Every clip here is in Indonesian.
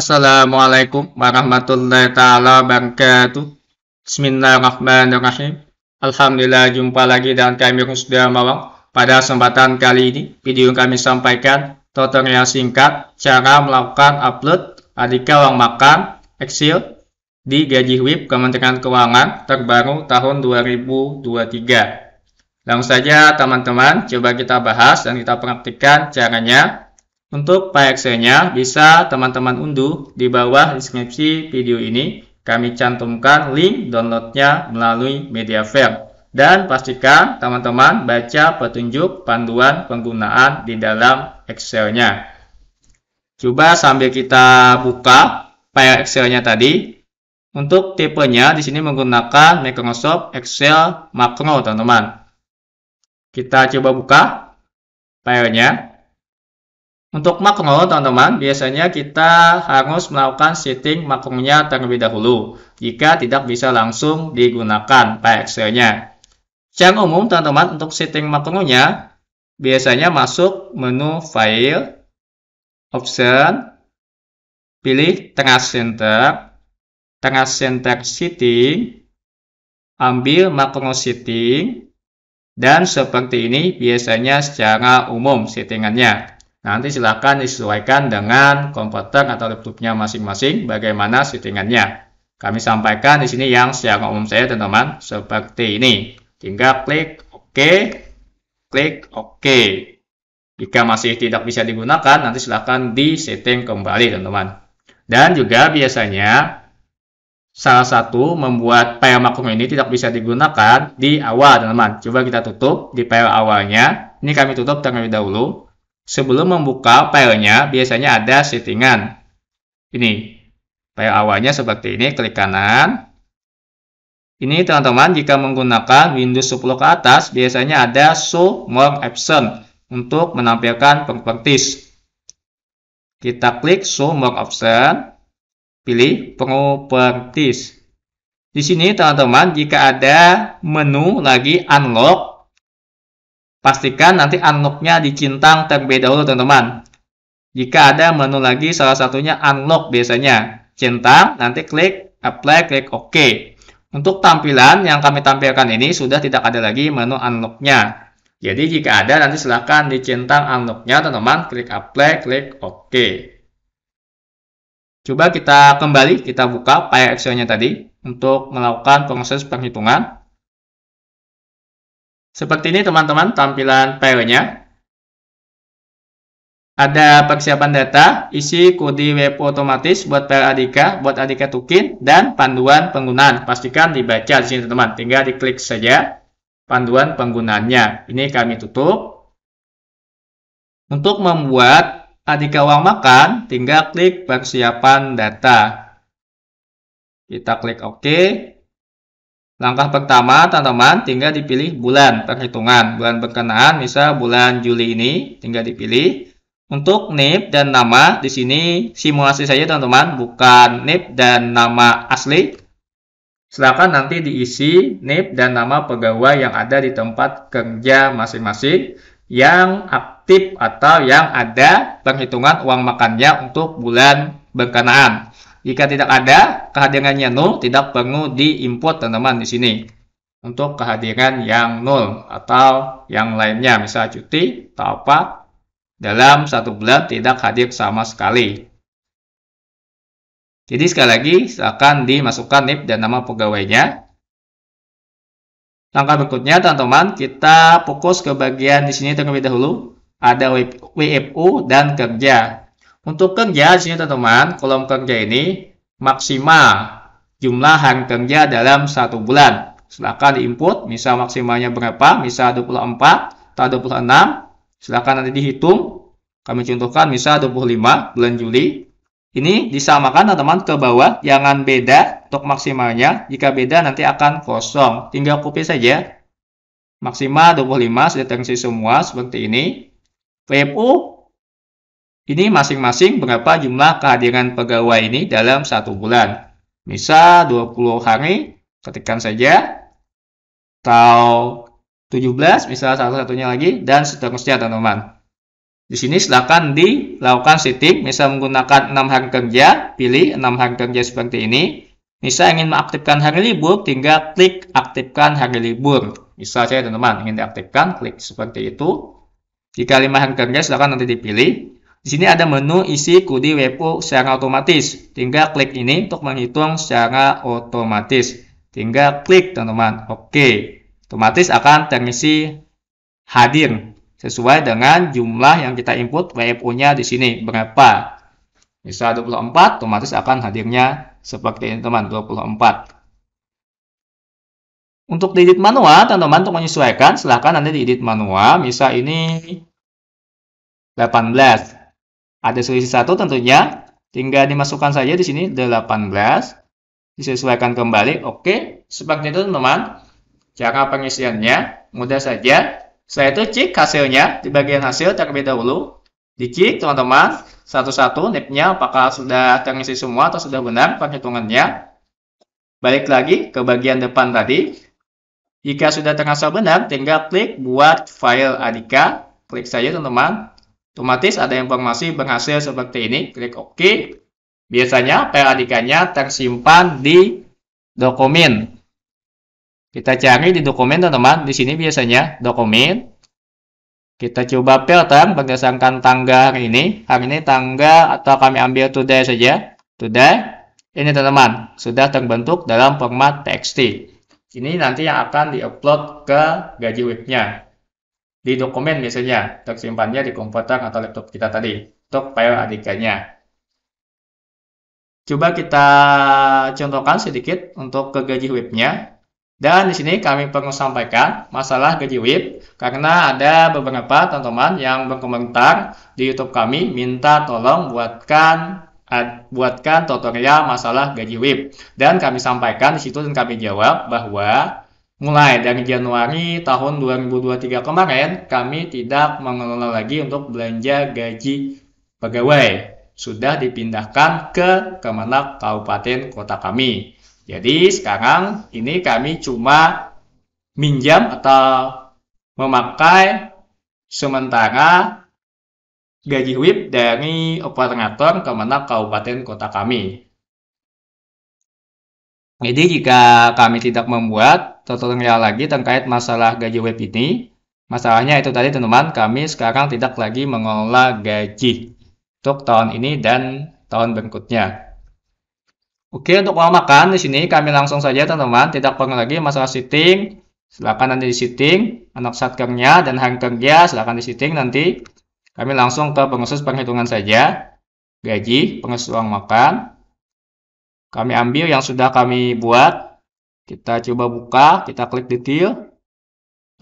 Assalamualaikum warahmatullahi taala wabarakatuh. Bismillahirrahmanirrahim. Alhamdulillah jumpa lagi dengan kami sudah Mawang. Pada kesempatan kali ini, video kami sampaikan tutorial singkat cara melakukan upload Adika Uang Makan Excel di Gaji WIB Kementerian Keuangan terbaru tahun 2023. Langsung saja teman-teman, coba kita bahas dan kita praktikkan caranya untuk PXE-nya bisa teman-teman unduh di bawah deskripsi video ini. Kami cantumkan link downloadnya melalui media file Dan pastikan teman-teman baca petunjuk panduan penggunaan di dalam Excel-nya. Coba sambil kita buka file Excel-nya tadi. Untuk tipenya di sini menggunakan Microsoft Excel Macro, teman-teman. Kita coba buka filenya. nya untuk makro, teman-teman, biasanya kita harus melakukan setting makronya terlebih dahulu jika tidak bisa langsung digunakan PXL-nya. Secara umum, teman-teman, untuk setting makronya biasanya masuk menu File, Option, pilih Tengah Center, Tengah Center Setting, ambil makro setting, dan seperti ini biasanya secara umum settingannya. Nanti silahkan disesuaikan dengan komputer atau laptopnya masing-masing bagaimana settingannya. Kami sampaikan di sini yang secara umum saya teman-teman seperti ini. Tinggal klik OK, klik OK. Jika masih tidak bisa digunakan, nanti silahkan disetting kembali teman-teman. Dan juga biasanya salah satu membuat file Makum ini tidak bisa digunakan di awal teman-teman. Coba kita tutup di file awalnya. Ini kami tutup terlebih dahulu. Sebelum membuka filenya, biasanya ada settingan. Ini, file awalnya seperti ini, klik kanan. Ini teman-teman, jika menggunakan Windows 10 ke atas, biasanya ada Show More Option untuk menampilkan properties. Kita klik Show More Option, pilih Properties. Di sini teman-teman, jika ada menu lagi Unlock, Pastikan nanti unlocknya di Cintang terlebih dahulu teman-teman. Jika ada menu lagi salah satunya unlock biasanya. Cintang, nanti klik apply, klik OK. Untuk tampilan yang kami tampilkan ini sudah tidak ada lagi menu unlocknya. Jadi jika ada nanti silahkan dicentang unlocknya teman-teman, klik apply, klik OK. Coba kita kembali, kita buka file nya tadi untuk melakukan proses penghitungan. Seperti ini teman-teman tampilan filenya. Ada persiapan data, isi kode web otomatis buat file Adika, buat Adika Tukin, dan panduan penggunaan. Pastikan dibaca di sini teman-teman, tinggal diklik saja panduan penggunaannya. Ini kami tutup. Untuk membuat Adika Uang Makan, tinggal klik persiapan data. Kita klik OK. Langkah pertama, teman-teman, tinggal dipilih bulan perhitungan. Bulan berkenaan, misal bulan Juli ini, tinggal dipilih. Untuk NIP dan nama, di sini simulasi saja, teman-teman, bukan NIP dan nama asli. Silakan nanti diisi NIP dan nama pegawai yang ada di tempat kerja masing-masing yang aktif atau yang ada perhitungan uang makannya untuk bulan berkenaan. Jika tidak ada, kehadirannya nol, tidak perlu diimport teman-teman di sini. Untuk kehadiran yang nol atau yang lainnya, misal cuti atau apa, dalam satu bulan tidak hadir sama sekali. Jadi sekali lagi, silakan dimasukkan NIP dan nama pegawainya. Langkah berikutnya, teman-teman, kita fokus ke bagian di sini terlebih dahulu. Ada WFO dan kerja. Untuk kerja di sini teman-teman, kolom kerja ini maksimal jumlah hari kerja dalam satu bulan. Silahkan diinput, misal maksimalnya berapa, misal 24 atau 26. Silahkan nanti dihitung. Kami contohkan misal 25 bulan Juli. Ini disamakan teman-teman ke bawah, jangan beda untuk maksimalnya. Jika beda nanti akan kosong. Tinggal copy saja maksimal 25 sudah terisi semua seperti ini. PMU. Ini masing-masing berapa jumlah kehadiran pegawai ini dalam satu bulan. Misal 20 hari, ketikkan saja. Atau 17, misal satu-satunya lagi, dan seterusnya teman-teman. Di sini silakan dilakukan setting, misal menggunakan 6 hari kerja, pilih 6 hari kerja seperti ini. Misal ingin mengaktifkan hari libur, tinggal klik aktifkan hari libur. Misal saya teman-teman ingin diaktifkan, klik seperti itu. Jika lima hari kerja, silakan nanti dipilih. Di sini ada menu isi kode WPO secara otomatis. Tinggal klik ini untuk menghitung secara otomatis. Tinggal klik teman-teman. Oke. Otomatis akan terisi hadir sesuai dengan jumlah yang kita input WFO-nya di sini berapa. Misal 24, otomatis akan hadirnya seperti ini teman, 24. Untuk digit manual, teman-teman untuk menyesuaikan, silahkan nanti di edit manual, misal ini 18. Ada selisih satu tentunya, tinggal dimasukkan saja di sini 18. Disesuaikan kembali, oke. Seperti itu teman-teman. Cara pengisiannya mudah saja. Setelah itu cek hasilnya di bagian hasil terlebih dahulu. Dicek teman-teman satu-satu nipnya apakah sudah terisi semua atau sudah benar perhitungannya. Balik lagi ke bagian depan tadi. Jika sudah terasa benar, tinggal klik buat file adika Klik saja teman-teman. Otomatis ada informasi berhasil seperti ini, klik OK. Biasanya peradikannya tersimpan di dokumen. Kita cari di dokumen teman-teman, di sini biasanya dokumen. Kita coba filter berdasarkan tanggal hari ini. Hari ini tanggal atau kami ambil today saja. Today. Ini teman-teman, sudah terbentuk dalam format TXT. Ini nanti yang akan diupload ke gaji webnya di dokumen biasanya tersimpannya di komputer atau laptop kita tadi untuk file adikannya Coba kita contohkan sedikit untuk ke gaji webnya. Dan di sini kami perlu sampaikan masalah gaji web karena ada beberapa teman-teman yang berkomentar di YouTube kami minta tolong buatkan buatkan tutorial masalah gaji web dan kami sampaikan di situ dan kami jawab bahwa Mulai dari Januari tahun 2023 kemarin, kami tidak mengelola lagi untuk belanja gaji pegawai. Sudah dipindahkan ke Kemenak Kabupaten Kota kami. Jadi sekarang ini kami cuma minjam atau memakai sementara gaji WIP dari operator Kemenak Kabupaten Kota kami. Jadi jika kami tidak membuat tutorial lagi terkait masalah gaji web ini, masalahnya itu tadi teman-teman, kami sekarang tidak lagi mengelola gaji untuk tahun ini dan tahun berikutnya. Oke, untuk uang makan di sini kami langsung saja teman-teman, tidak perlu lagi masalah sitting, Silakan nanti di sitting anak satkernya dan hari kerja silakan di sitting nanti. Kami langsung ke pengusus penghitungan saja. Gaji, pengusus uang makan, kami ambil yang sudah kami buat. Kita coba buka, kita klik detail.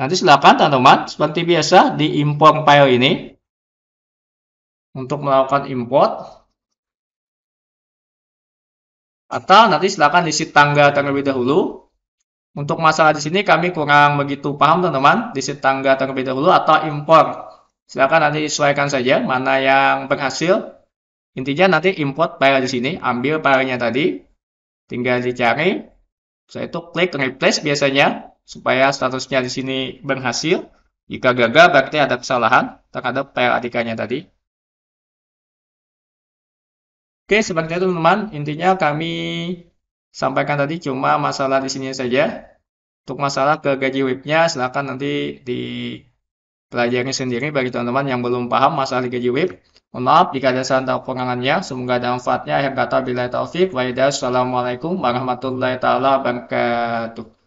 Nanti silakan teman-teman, seperti biasa di import file ini. Untuk melakukan import. Atau nanti silakan isi tanggal terlebih dahulu. Untuk masalah di sini kami kurang begitu paham teman-teman. Isi tanggal terlebih dahulu atau import. Silakan nanti sesuaikan saja mana yang berhasil Intinya nanti import file di sini, ambil filenya tadi, tinggal dicari. saya itu klik replace biasanya supaya statusnya di sini berhasil. Jika gagal berarti ada kesalahan terhadap file adikannya tadi. Oke, seperti itu teman-teman. Intinya kami sampaikan tadi cuma masalah di sini saja. Untuk masalah ke gaji webnya, silahkan nanti dipelajari sendiri bagi teman-teman yang belum paham masalah di gaji web. Mohon maaf jika ada salah atau pengangannya. Semoga ada manfaatnya. Akhir kata bila taufik. Wa'idha. Assalamualaikum warahmatullahi taala wabarakatuh.